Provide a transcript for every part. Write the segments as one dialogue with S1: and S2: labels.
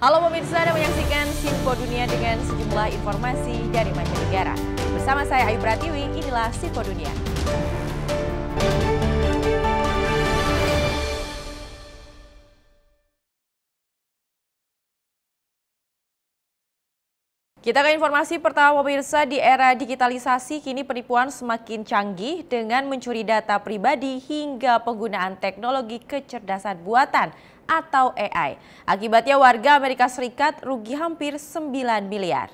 S1: Halo pemirsa, Anda menyaksikan Simpo Dunia dengan sejumlah informasi dari mancanegara. Bersama saya Ayu Pratiwi, inilah Simpo Dunia. Kita ke informasi pertama pemirsa di era digitalisasi kini penipuan semakin canggih dengan mencuri data pribadi hingga penggunaan teknologi kecerdasan buatan atau AI. Akibatnya warga Amerika Serikat rugi hampir 9 miliar.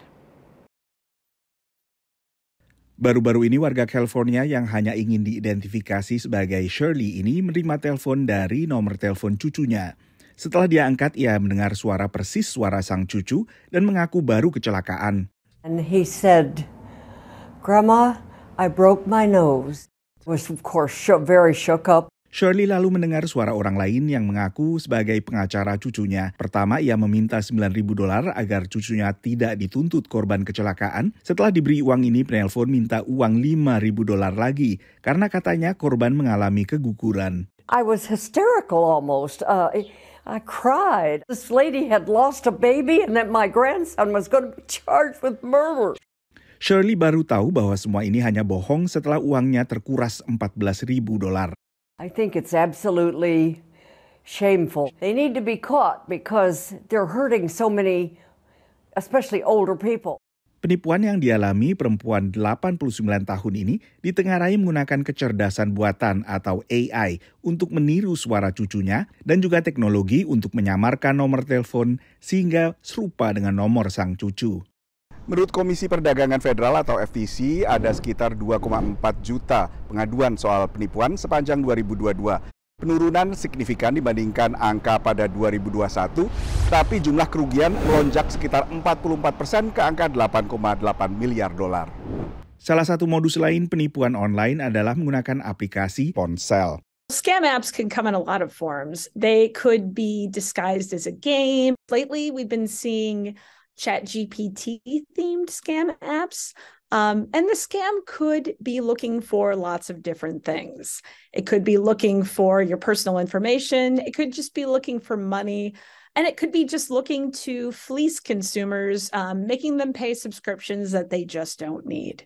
S2: Baru-baru ini warga California yang hanya ingin diidentifikasi sebagai Shirley ini menerima telepon dari nomor telepon cucunya. Setelah dia angkat, ia mendengar suara persis suara sang cucu dan mengaku baru kecelakaan. And he said, "Grandma, I broke my nose." Was of course very shook up. Shirley lalu mendengar suara orang lain yang mengaku sebagai pengacara cucunya. Pertama, ia meminta 9.000 dolar agar cucunya tidak dituntut korban kecelakaan. Setelah diberi uang ini, penelpon minta uang 5.000 dolar lagi karena katanya korban mengalami keguguran.
S3: I was hysterical almost. Uh, I cried. This lady had lost a baby and that my grandson was going to be charged with murder.
S2: Shirley baru tahu bahwa semua ini hanya bohong setelah uangnya terkuras 14.000 dolar.
S3: I think it's absolutely shameful. They need to be caught because they're hurting so many, especially older people.
S2: Penipuan yang dialami perempuan 89 tahun ini ditengarai menggunakan kecerdasan buatan atau AI untuk meniru suara cucunya dan juga teknologi untuk menyamarkan nomor telepon sehingga serupa dengan nomor sang cucu. Menurut Komisi Perdagangan Federal atau FTC, ada sekitar 2,4 juta pengaduan soal penipuan sepanjang 2022 penurunan signifikan dibandingkan angka pada 2021, tapi jumlah kerugian melonjak sekitar 44 persen ke angka 8,8 miliar dolar. Salah satu modus lain penipuan online adalah menggunakan aplikasi ponsel.
S4: Scam apps can come in a lot of forms. They could be disguised as a game. Lately, we've been seeing chat gpt themed scam apps um, and the scam could be looking for lots of different things it could be looking for your personal information it could just be looking for money and it could be just looking to fleece consumers um, making them pay subscriptions that they just don't need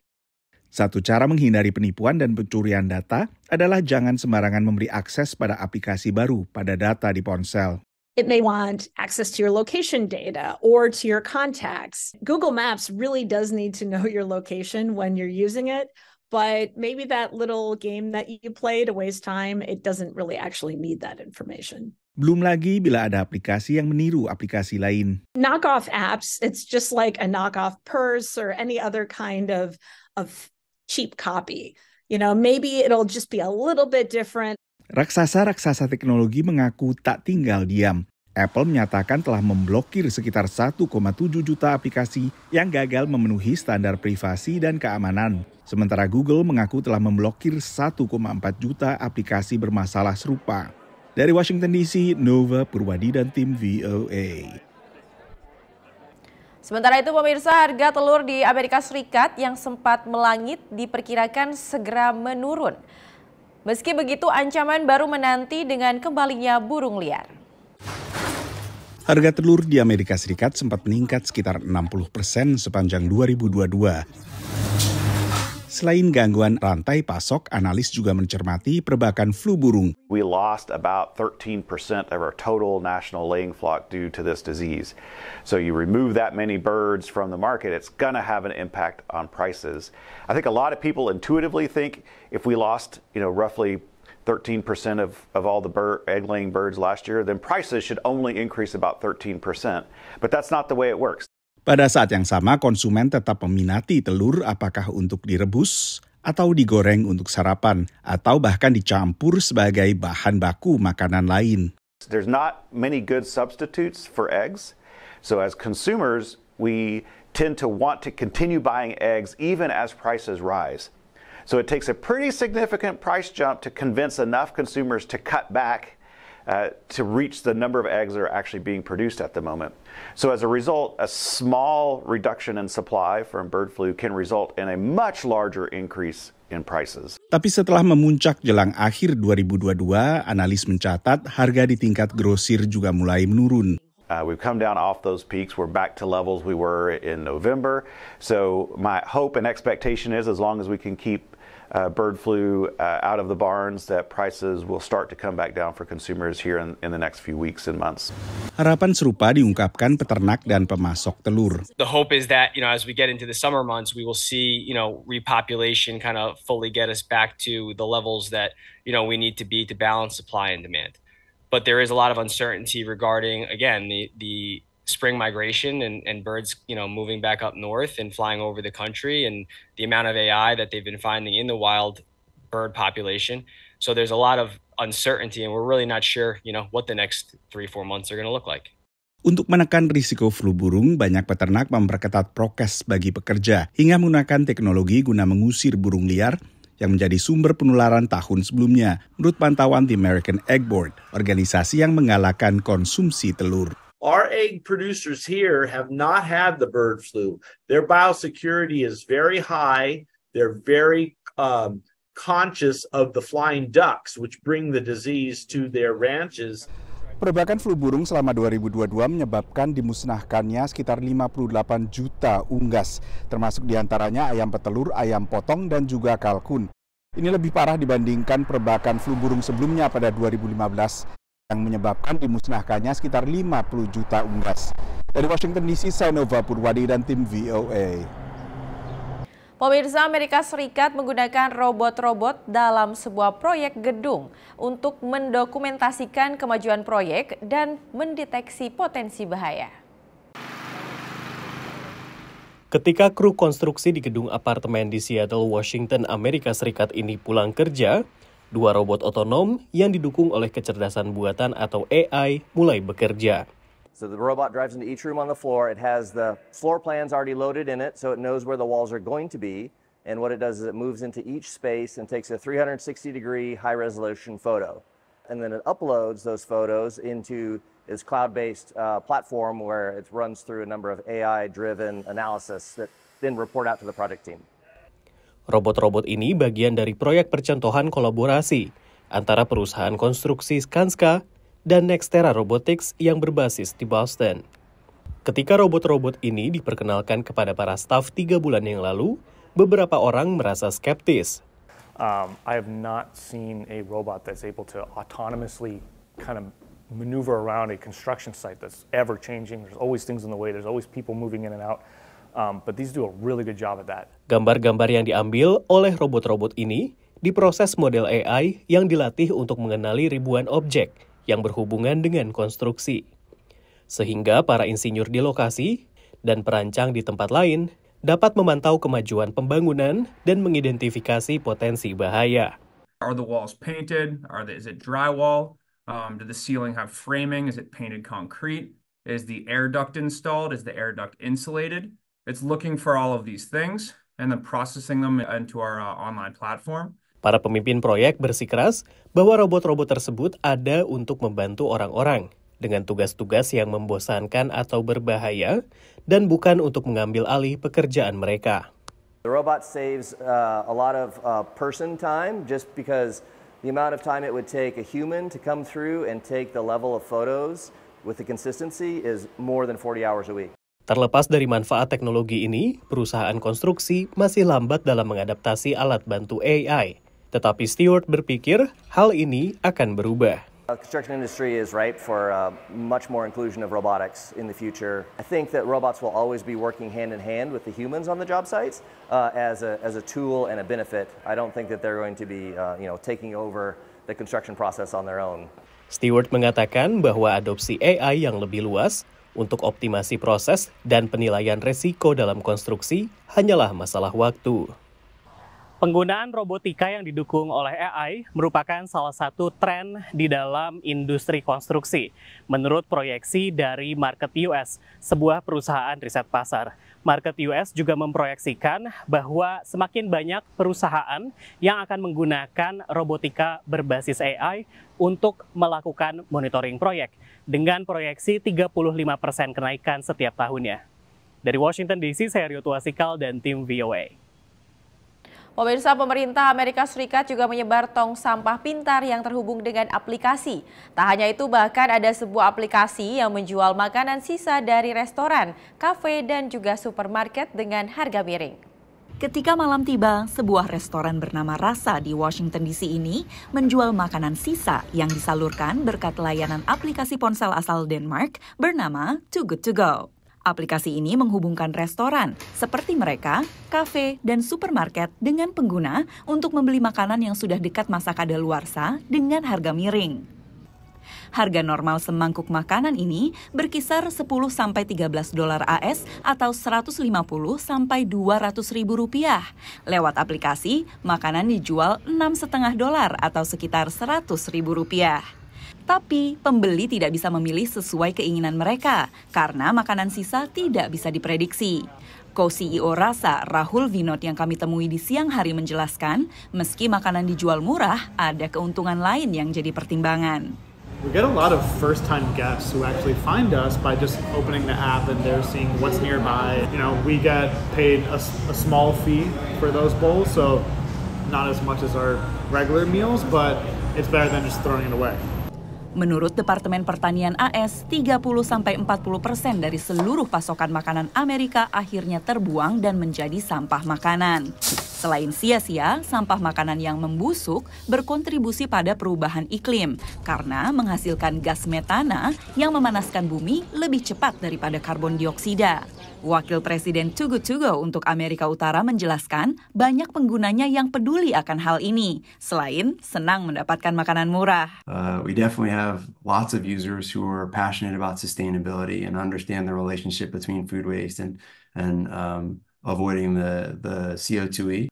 S2: Satu cara menghindari penipuan dan pencurian data adalah jangan sembarangan memberi akses pada aplikasi baru pada data di ponsel.
S4: It may want access to your location data or to your contacts. Google Maps really does need to know your location when you're using it, but maybe that little game that you play to waste time, it doesn't really actually need that information.
S2: Belum lagi bila ada aplikasi yang meniru aplikasi lain.
S4: Knockoff apps, it's just like a knockoff purse or any other kind of of cheap copy. You know, maybe it'll just be a little bit different.
S2: Raksasa-raksasa teknologi mengaku tak tinggal diam. Apple menyatakan telah memblokir sekitar 1,7 juta aplikasi yang gagal memenuhi standar privasi dan keamanan. Sementara Google mengaku telah memblokir 1,4 juta aplikasi bermasalah serupa. Dari Washington DC, Nova Purwadi dan tim VOA.
S1: Sementara itu pemirsa harga telur di Amerika Serikat yang sempat melangit diperkirakan segera menurun. Meski begitu, ancaman baru menanti dengan kembalinya burung liar.
S2: Harga telur di Amerika Serikat sempat meningkat sekitar 60 persen sepanjang 2022. Selain gangguan rantai pasok, analis juga mencermati perbakan flu burung.
S5: We lost about 13% of our total national laying flock due to this disease. So you remove that many birds from the market, it's going to have an impact on prices. I think a lot of people intuitively think if we lost, you know, roughly 13% of, of all the bird, egg-laying birds last year, then prices should only increase about 13%. But that's not the way it works.
S2: Pada saat yang sama, konsumen tetap meminati telur apakah untuk direbus atau digoreng untuk sarapan, atau bahkan dicampur sebagai bahan baku makanan lain.
S5: There's not many good substitutes for eggs. So as consumers, we tend to want to continue buying eggs even as prices rise. So it takes a pretty significant price jump to convince enough consumers to cut back uh, to reach the number of eggs that are actually being produced at the moment. So as a result, a small reduction in supply from bird flu can result in a much larger increase in prices.
S2: Tapi setelah memuncak jelang akhir 2022, analis mencatat harga di tingkat grosir juga mulai menurun.
S5: Uh, we've come down off those peaks. We're back to levels we were in November. So my hope and expectation is, as long as we can keep uh, bird flu uh, out of the barns that prices will start to come back down for consumers here in, in the next few weeks and months.
S2: Harapan serupa diungkapkan peternak dan pemasok telur.
S3: The hope is that, you know, as we get into the summer months, we will see, you know, repopulation kind of fully get us back to the levels that, you know, we need to be to balance supply and demand. But there is a lot of uncertainty regarding, again, the, the spring migration and, and birds, you know, moving back up north and flying over the country and the amount of AI that they've been finding in the wild bird population. So there's a lot of uncertainty and we're really not sure, you know, what the next three, four months are going to look like.
S2: Untuk menekan risiko flu burung, banyak peternak memperketat prokes bagi pekerja hingga menggunakan teknologi guna mengusir burung liar yang menjadi sumber penularan tahun sebelumnya, menurut pantauan The American Egg Board, organisasi yang menggalakkan konsumsi telur.
S5: Our egg producers here have not had the bird flu. Their biosecurity is very high. They're very um, conscious of the flying ducks, which bring the disease to their ranches.
S2: Perbakan flu burung selama 2022 menyebabkan dimusnahkannya sekitar 58 juta unggas, termasuk diantaranya ayam petelur, ayam potong, dan juga kalkun. Ini lebih parah dibandingkan perbakan flu burung sebelumnya pada 2015 yang menyebabkan dimusnahkannya sekitar 50 juta unggas. Dari Washington DC, saya Nova Purwadi dan tim VOA.
S1: Pemirsa Amerika Serikat menggunakan robot-robot dalam sebuah proyek gedung untuk mendokumentasikan kemajuan proyek dan mendeteksi potensi bahaya.
S6: Ketika kru konstruksi di gedung apartemen di Seattle, Washington, Amerika Serikat ini pulang kerja, Dua robot otonom yang didukung oleh kecerdasan buatan atau AI mulai bekerja.
S3: So the robot drives into each room on the floor. It has the floor plans already loaded in it, so it knows where the walls are going to be. And what it does is it moves into each space and takes a 360 degree high resolution photo. And then it uploads those photos into this cloud based uh, platform where it runs through a number of AI driven analysis that then report out to the project team.
S6: Robot-robot ini bagian dari proyek percontohan kolaborasi antara perusahaan konstruksi Skanska dan Nextera Robotics yang berbasis di Boston. Ketika robot-robot ini diperkenalkan kepada para staf tiga bulan yang lalu, beberapa orang merasa skeptis. Um, I have not
S3: seen a robot that's able to autonomously kind of maneuver around a construction site that's ever changing. There's always things in the way. There's always people moving in and out. Um, but these
S5: do a really good job at that.
S6: Gambar-gambar yang diambil oleh robot-robot ini diproses model AI yang dilatih untuk mengenali ribuan objek yang berhubungan dengan konstruksi. Sehingga para insinyur di lokasi dan perancang di tempat lain dapat memantau kemajuan pembangunan dan mengidentifikasi potensi bahaya.
S3: Are the walls painted? Are the, is it drywall? Um, do the ceiling have framing? Is it painted concrete? Is the air duct installed? Is the air duct insulated? It's looking for all of these things and then processing them into our uh, online platform.
S6: Para pemimpin proyek bersikeras bahwa robot-robot tersebut ada untuk membantu orang-orang dengan tugas-tugas yang membosankan atau berbahaya dan bukan untuk mengambil alih pekerjaan mereka.
S3: The robot saves uh, a lot of uh, person time just because the amount of time it would take a human to come through and take the level of photos with the consistency is more than 40 hours a week.
S6: Terlepas dari manfaat teknologi ini, perusahaan konstruksi masih lambat dalam mengadaptasi alat bantu AI. Tetapi Stewart berpikir hal ini akan berubah. Stewart mengatakan bahwa adopsi AI yang lebih luas untuk optimasi proses dan penilaian resiko dalam konstruksi hanyalah masalah waktu. Penggunaan robotika yang didukung oleh AI merupakan salah satu tren di dalam industri konstruksi. Menurut proyeksi dari Market US, sebuah perusahaan riset pasar, Market US juga memproyeksikan bahwa semakin banyak perusahaan yang akan menggunakan robotika berbasis AI untuk melakukan monitoring proyek dengan proyeksi 35% kenaikan setiap tahunnya. Dari Washington DC, saya Rio Tuasikal dan tim VOA.
S1: Pemirsa pemerintah Amerika Serikat juga menyebar tong sampah pintar yang terhubung dengan aplikasi. Tak hanya itu bahkan ada sebuah aplikasi yang menjual makanan sisa dari restoran, kafe dan juga supermarket dengan harga miring.
S7: Ketika malam tiba, sebuah restoran bernama Rasa di Washington DC ini menjual makanan sisa yang disalurkan berkat layanan aplikasi ponsel asal Denmark bernama Too Good To Go. Aplikasi ini menghubungkan restoran seperti mereka, kafe, dan supermarket dengan pengguna untuk membeli makanan yang sudah dekat masa kadaluarsa dengan harga miring. Harga normal semangkuk makanan ini berkisar 10-13 dolar AS atau 150 sampai 200 ribu rupiah. Lewat aplikasi, makanan dijual 6,5 dolar atau sekitar 100 ribu rupiah. Tapi pembeli tidak bisa memilih sesuai keinginan mereka karena makanan sisa tidak bisa diprediksi. Co-CEO Rasa Rahul Vinod yang kami temui di siang hari menjelaskan, meski makanan dijual murah, ada keuntungan lain yang jadi pertimbangan.
S5: we get a lot of first time guests who actually find us by just opening the app and they're seeing what's nearby. You know, we get paid a, a, small fee for those bowls, so not as much as our regular meals, but it's better than just throwing it away.
S7: Menurut Departemen Pertanian AS, 30-40 persen dari seluruh pasokan makanan Amerika akhirnya terbuang dan menjadi sampah makanan. Selain sia-sia, sampah makanan yang membusuk berkontribusi pada perubahan iklim karena menghasilkan gas metana yang memanaskan bumi lebih cepat daripada karbon dioksida. Wakil Presiden Tugu Tugo untuk Amerika Utara menjelaskan banyak penggunanya yang peduli akan hal ini, selain senang mendapatkan makanan murah.
S3: Uh, we definitely have have lots of users who are passionate about sustainability and understand the relationship between food waste and and um, avoiding the the CO2e.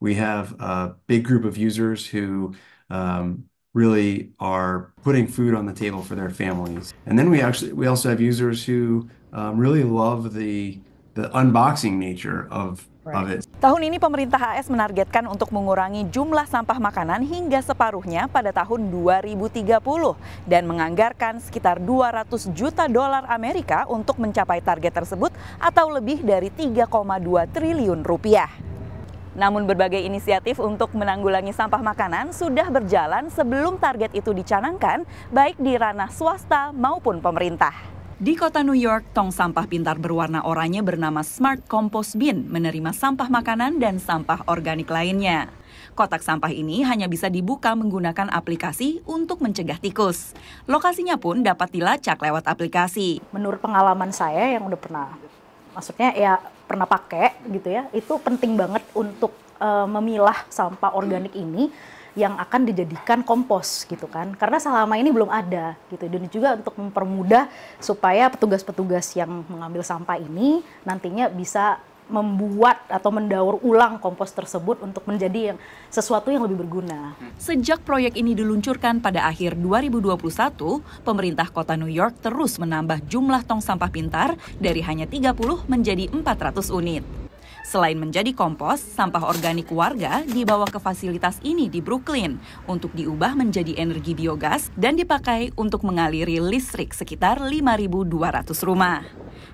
S3: We have a big group of users who um, really are putting food on the table for their families. And then we actually we also have users who um, really love the the unboxing nature of
S7: Tahun ini pemerintah AS menargetkan untuk mengurangi jumlah sampah makanan hingga separuhnya pada tahun 2030 dan menganggarkan sekitar 200 juta dolar Amerika untuk mencapai target tersebut atau lebih dari 3,2 triliun rupiah. Namun berbagai inisiatif untuk menanggulangi sampah makanan sudah berjalan sebelum target itu dicanangkan baik di ranah swasta maupun pemerintah. Di kota New York, tong sampah pintar berwarna oranye bernama Smart Compost Bin menerima sampah makanan dan sampah organik lainnya. Kotak sampah ini hanya bisa dibuka menggunakan aplikasi untuk mencegah tikus. Lokasinya pun dapat dilacak lewat aplikasi. Menurut pengalaman saya yang udah pernah, maksudnya ya pernah pakai gitu ya, itu penting banget untuk uh, memilah sampah organik ini yang akan dijadikan kompos gitu kan karena selama ini belum ada gitu dan juga untuk mempermudah supaya petugas-petugas yang mengambil sampah ini nantinya bisa membuat atau mendaur ulang kompos tersebut untuk menjadi yang sesuatu yang lebih berguna. Sejak proyek ini diluncurkan pada akhir 2021, pemerintah kota New York terus menambah jumlah tong sampah pintar dari hanya 30 menjadi 400 unit. Selain menjadi kompos, sampah organik warga dibawa ke fasilitas ini di Brooklyn untuk diubah menjadi energi biogas dan dipakai untuk mengaliri listrik sekitar 5.200 rumah.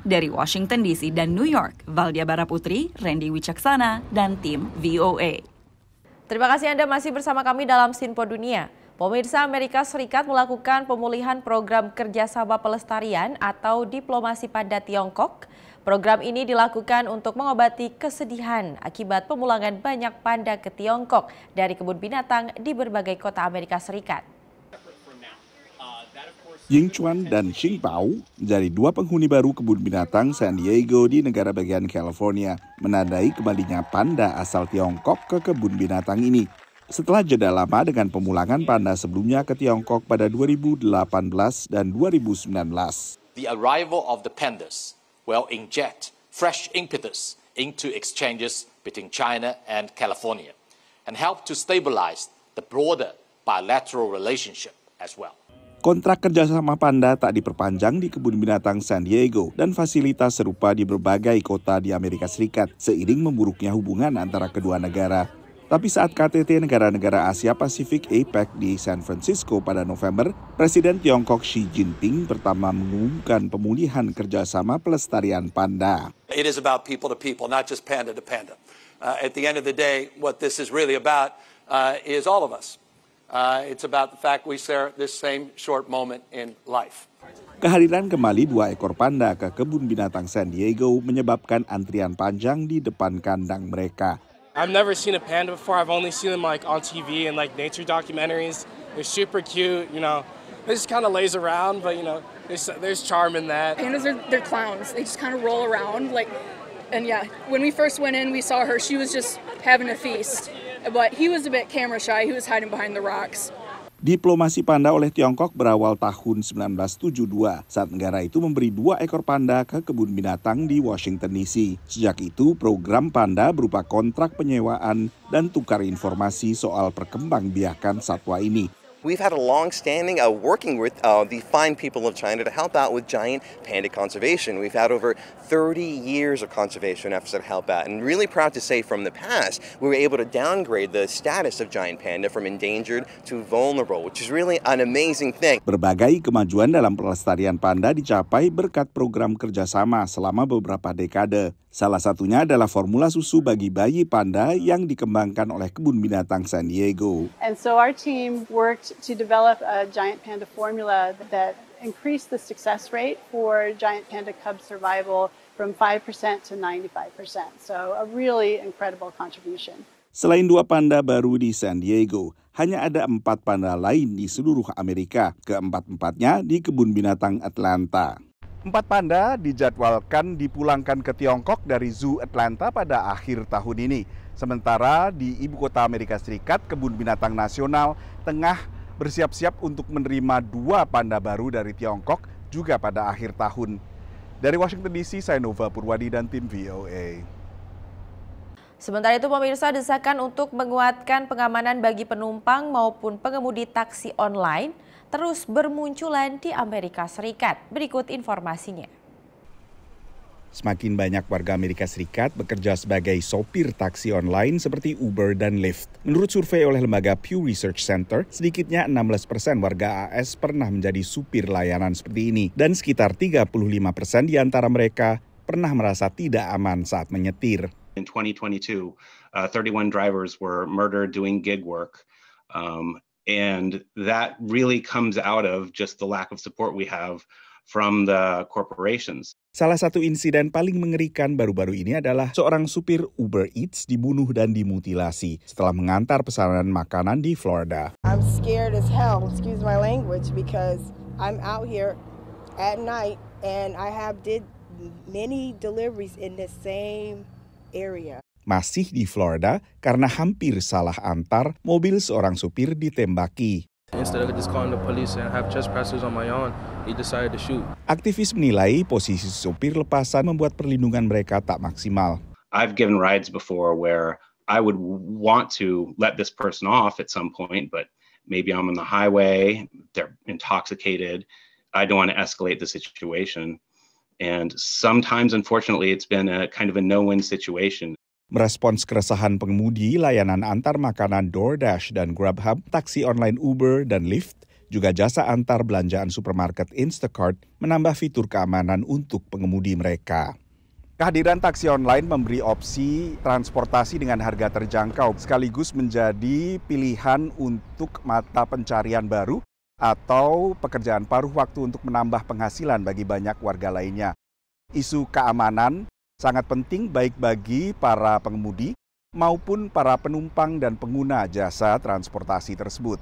S7: Dari Washington DC dan New York, Valdia Baraputri, Randy Wicaksana, dan tim VOA.
S1: Terima kasih Anda masih bersama kami dalam Sinpo Dunia. Pemirsa Amerika Serikat melakukan pemulihan program kerjasama pelestarian atau diplomasi pada Tiongkok Program ini dilakukan untuk mengobati kesedihan akibat pemulangan banyak panda ke Tiongkok dari kebun binatang di berbagai kota Amerika Serikat.
S2: Ying Chuan dan Xing Pao dari dua penghuni baru kebun binatang San Diego di negara bagian California menandai kembalinya panda asal Tiongkok ke kebun binatang ini. Setelah jeda lama dengan pemulangan panda sebelumnya ke Tiongkok pada 2018 dan 2019.
S3: The arrival of the pandas will inject fresh impetus into exchanges between China and California and help to stabilize the broader bilateral relationship as well.
S2: Kontrak kerjasama Panda tak diperpanjang di kebun binatang San Diego dan fasilitas serupa di berbagai kota di Amerika Serikat seiring memburuknya hubungan antara kedua negara. Tapi saat KTT negara-negara Asia Pasifik APEC di San Francisco pada November, Presiden Tiongkok Xi Jinping pertama mengumumkan pemulihan kerjasama pelestarian panda.
S4: It is about people to people, not just panda to panda. Uh, at the end of the day, what this is really about uh, is all of us. Uh, it's about the fact we share this same short moment in life.
S2: Kehadiran kembali dua ekor panda ke kebun binatang San Diego menyebabkan antrian panjang di depan kandang mereka.
S3: I've never seen a panda before. I've only seen them like on TV and like nature documentaries. They're super cute, you know. They just kind of lays around, but you know, there's there's charm in that. Pandas
S4: are they're clowns. They just kind of roll around like, and yeah. When we first went in, we saw her. She was just having a feast, but he was a bit camera shy. He was hiding behind the rocks.
S2: Diplomasi panda oleh Tiongkok berawal tahun 1972 saat negara itu memberi dua ekor panda ke kebun binatang di Washington DC. Sejak itu, program panda berupa kontrak penyewaan dan tukar informasi soal perkembangbiakan satwa ini.
S3: We've had a long-standing uh, working with uh, the fine people of China to help out with giant panda conservation. We've had over 30 years of conservation efforts to help out, and really proud to say from the past, we were able to downgrade the status of giant panda from endangered to vulnerable, which is really an amazing thing.
S2: Berbagai kemajuan dalam pelestarian panda dicapai berkat program kerjasama selama beberapa dekade. Salah satunya adalah formula susu bagi bayi panda yang dikembangkan oleh Kebun Binatang San Diego.
S4: And so our team worked to develop a giant panda formula that increased the success rate for giant panda cub survival from 5% to 95%. So a really incredible contribution.
S2: Selain dua panda baru di San Diego, hanya ada empat panda lain di seluruh Amerika. Keempat-empatnya di Kebun Binatang Atlanta. Empat panda dijadwalkan dipulangkan ke Tiongkok dari Zoo Atlanta pada akhir tahun ini. Sementara di ibu kota Amerika Serikat, Kebun Binatang Nasional tengah bersiap-siap untuk menerima dua panda baru dari Tiongkok juga pada akhir tahun. Dari Washington DC, saya Nova Purwadi dan tim VOA.
S1: Sementara itu pemirsa desakan untuk menguatkan pengamanan bagi penumpang maupun pengemudi taksi online terus bermunculan di Amerika Serikat. Berikut informasinya.
S2: Semakin banyak warga Amerika Serikat bekerja sebagai sopir taksi online seperti Uber dan Lyft. Menurut survei oleh lembaga Pew Research Center, sedikitnya 16 persen warga AS pernah menjadi supir layanan seperti ini. Dan sekitar 35 persen di antara mereka pernah merasa tidak aman saat menyetir.
S5: In 2022, uh, 31 drivers were murdered doing gig work. Um, And that really comes out of just the lack of support we have from the corporations.
S2: Salah satu insiden paling mengerikan baru-baru ini adalah seorang supir Uber Eats dibunuh dan dimutilasi setelah mengantar pesanan makanan di Florida.
S4: I'm scared as hell, excuse my language, because I'm out here at night and I have did many deliveries in the same area
S2: masih di Florida karena hampir salah antar mobil seorang supir ditembaki. Aktivis menilai posisi supir lepasan membuat perlindungan mereka tak maksimal. I've given
S5: rides before where I would want to let this person off at some point, but maybe I'm on the highway, they're intoxicated, I don't want to escalate the situation. And sometimes, unfortunately, it's been a kind of a no win situation.
S2: Merespons keresahan pengemudi, layanan antar makanan DoorDash dan GrabHub, taksi online Uber dan Lyft, juga jasa antar belanjaan supermarket Instacart menambah fitur keamanan untuk pengemudi mereka. Kehadiran taksi online memberi opsi transportasi dengan harga terjangkau sekaligus menjadi pilihan untuk mata pencarian baru atau pekerjaan paruh waktu untuk menambah penghasilan bagi banyak warga lainnya. Isu keamanan sangat penting baik bagi para pengemudi maupun para penumpang dan pengguna jasa transportasi tersebut.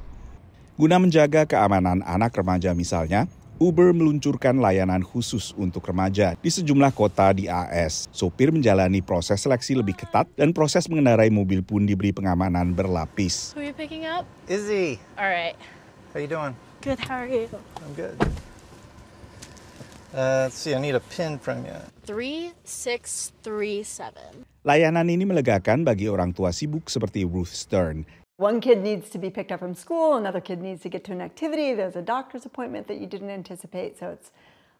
S2: Guna menjaga keamanan anak remaja misalnya, Uber meluncurkan layanan khusus untuk remaja di sejumlah kota di AS. Sopir menjalani proses seleksi lebih ketat dan proses mengendarai mobil pun diberi pengamanan berlapis.
S3: Who are you picking up? Izzy. All right. How you doing?
S4: Good, how are you?
S3: I'm good.
S2: Uh, let's see, I need a pin from you.
S4: 3637.
S2: Layanan ini melegakan bagi orang tua sibuk seperti Ruth Stern.
S4: One kid needs to be picked up from school, another kid needs to get to an activity, there's a doctor's appointment that you didn't anticipate, so it's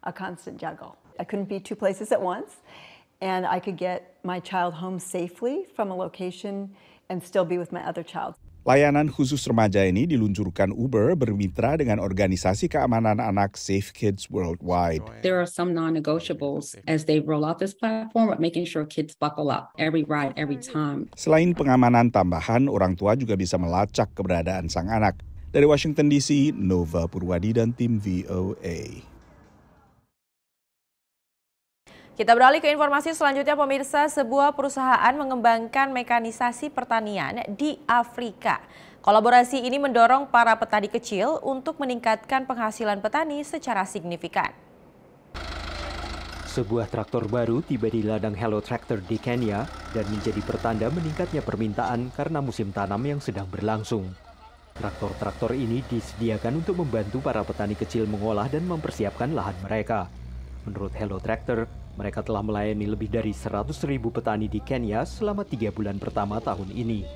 S4: a constant juggle. I couldn't be two places at once, and I could get my child home
S7: safely from a location and still be with my other child.
S2: Layanan khusus remaja ini diluncurkan Uber bermitra dengan organisasi keamanan anak Safe Kids Worldwide. Oh,
S4: There are some non-negotiables as they roll out this platform, but making sure kids buckle up every ride, every time.
S2: Selain pengamanan tambahan, orang tua juga bisa melacak keberadaan sang anak. Dari Washington DC, Nova Purwadi dan tim VOA.
S1: Kita beralih ke informasi selanjutnya pemirsa, sebuah perusahaan mengembangkan mekanisasi pertanian di Afrika. Kolaborasi ini mendorong para petani kecil untuk meningkatkan penghasilan petani secara signifikan.
S8: Sebuah traktor baru tiba di ladang Hello Tractor di Kenya dan menjadi pertanda meningkatnya permintaan karena musim tanam yang sedang berlangsung. Traktor-traktor ini disediakan untuk membantu para petani kecil mengolah dan mempersiapkan lahan mereka. Menurut Hello Tractor, mereka telah melayani lebih dari 100 ribu petani di Kenya selama tiga bulan pertama tahun ini.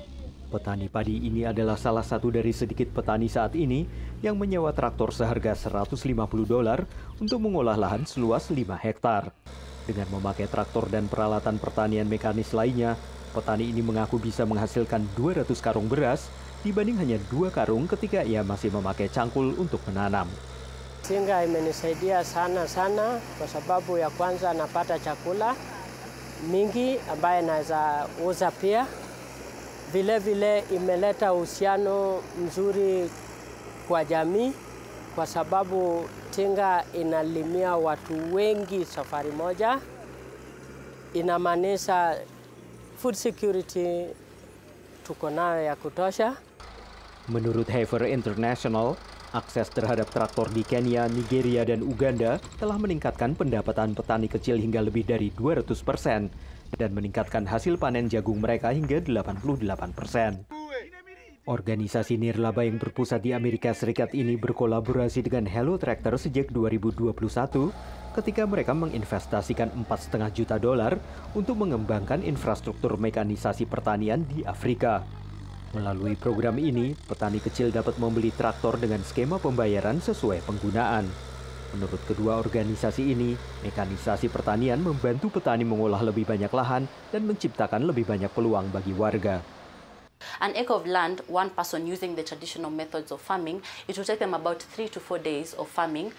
S8: Petani padi ini adalah salah satu dari sedikit petani saat ini yang menyewa traktor seharga 150 dolar untuk mengolah lahan seluas 5 hektar. Dengan memakai traktor dan peralatan pertanian mekanis lainnya, petani ini mengaku bisa menghasilkan 200 karung beras dibanding hanya dua karung ketika ia masih memakai cangkul untuk menanam.
S6: Singa imenisaidia sana sana, kwa sababu ya kwanza napata chakula mingi ambaye naweza uza pia vile vile imeleta uhusiano mzuri kwa jamii, kwa sababu tinga inalimia watu wengi safari moja. Inamaanisha food security tuko nayo ya kutosha.
S8: Menurut Haver International, Akses terhadap traktor di Kenya, Nigeria, dan Uganda telah meningkatkan pendapatan petani kecil hingga lebih dari 200 persen dan meningkatkan hasil panen jagung mereka hingga 88 persen. Organisasi nirlaba yang berpusat di Amerika Serikat ini berkolaborasi dengan Hello Tractor sejak 2021 ketika mereka menginvestasikan 4,5 juta dolar untuk mengembangkan infrastruktur mekanisasi pertanian di Afrika. Melalui program ini, petani kecil dapat membeli traktor dengan skema pembayaran sesuai penggunaan. Menurut kedua organisasi ini, mekanisasi pertanian membantu petani mengolah lebih banyak lahan dan menciptakan lebih banyak peluang bagi warga.
S1: An acre of land, one person using the traditional methods of farming, it will take them about three to four days of farming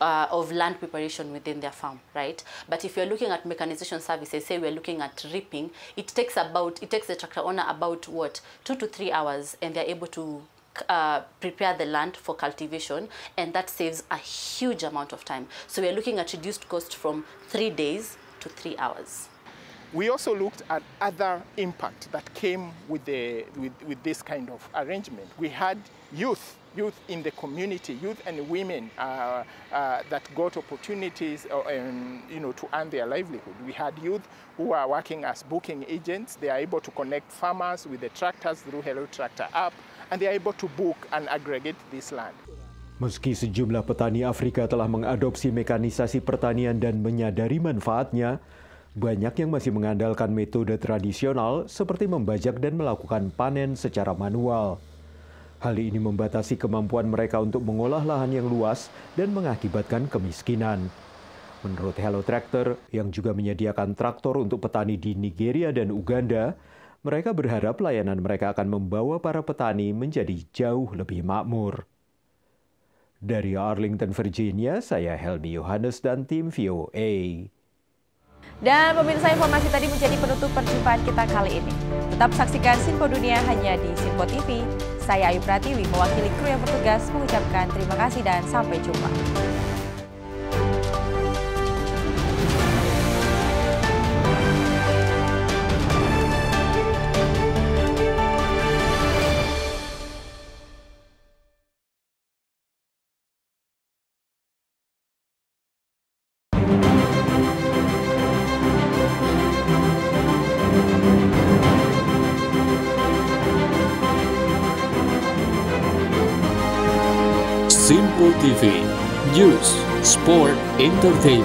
S1: uh, of land preparation within their farm, right? But if you're looking at mechanization services, say we're looking at reaping, it takes about, it takes the tractor owner about what, two to three hours, and they're able to uh, prepare the land for cultivation and that saves a huge amount of time. So we're looking at reduced cost from three days to three hours.
S2: We also looked at other impact that came with, the, with, with this kind of arrangement. We had youth youth in the community, youth and women uh, uh, that got opportunities uh, um, you know, to earn their livelihood. We had youth who are working as booking agents. They are able to connect farmers with the tractors through Hello Tractor app, and they are able to book and aggregate this land.
S8: Meski sejumlah petani Afrika telah mengadopsi mekanisasi pertanian dan menyadari manfaatnya, banyak yang masih mengandalkan metode tradisional seperti membajak dan melakukan panen secara manual. Hal ini membatasi kemampuan mereka untuk mengolah lahan yang luas dan mengakibatkan kemiskinan. Menurut Hello Tractor, yang juga menyediakan traktor untuk petani di Nigeria dan Uganda, mereka berharap layanan mereka akan membawa para petani menjadi jauh lebih makmur. Dari Arlington, Virginia, saya Helmi Yohanes dan tim VOA.
S1: Dan pemirsa informasi tadi menjadi penutup perjumpaan kita kali ini. Tetap saksikan Simpo Dunia hanya di Simpo TV. Saya Ayu Pratiwi, mewakili kru yang bertugas mengucapkan terima kasih dan sampai jumpa.
S4: curtem.